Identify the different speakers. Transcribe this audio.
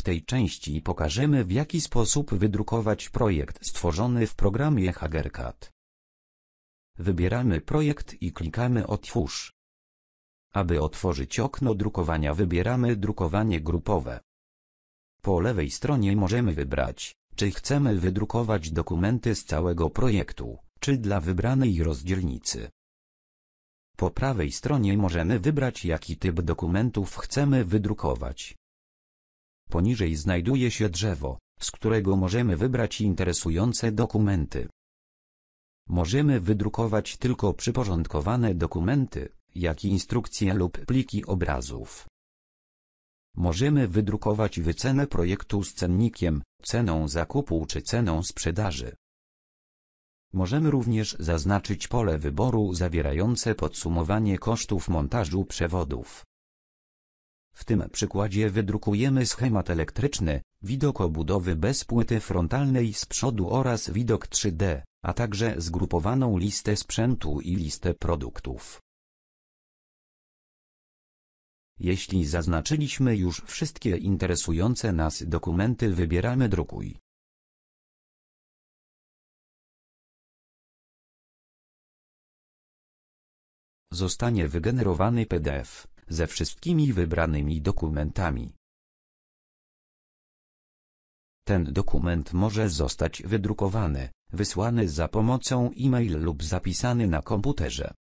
Speaker 1: W tej części pokażemy w jaki sposób wydrukować projekt stworzony w programie Hagercat. Wybieramy projekt i klikamy Otwórz. Aby otworzyć okno drukowania wybieramy drukowanie grupowe. Po lewej stronie możemy wybrać, czy chcemy wydrukować dokumenty z całego projektu, czy dla wybranej rozdzielnicy. Po prawej stronie możemy wybrać jaki typ dokumentów chcemy wydrukować. Poniżej znajduje się drzewo, z którego możemy wybrać interesujące dokumenty. Możemy wydrukować tylko przyporządkowane dokumenty, jak i instrukcje lub pliki obrazów. Możemy wydrukować wycenę projektu z cennikiem, ceną zakupu czy ceną sprzedaży. Możemy również zaznaczyć pole wyboru zawierające podsumowanie kosztów montażu przewodów. W tym przykładzie wydrukujemy schemat elektryczny, widok obudowy bez płyty frontalnej z przodu oraz widok 3D, a także zgrupowaną listę sprzętu i listę produktów. Jeśli zaznaczyliśmy już wszystkie interesujące nas dokumenty wybieramy drukuj. Zostanie wygenerowany PDF ze wszystkimi wybranymi dokumentami. Ten dokument może zostać wydrukowany, wysłany za pomocą e-mail lub zapisany na komputerze.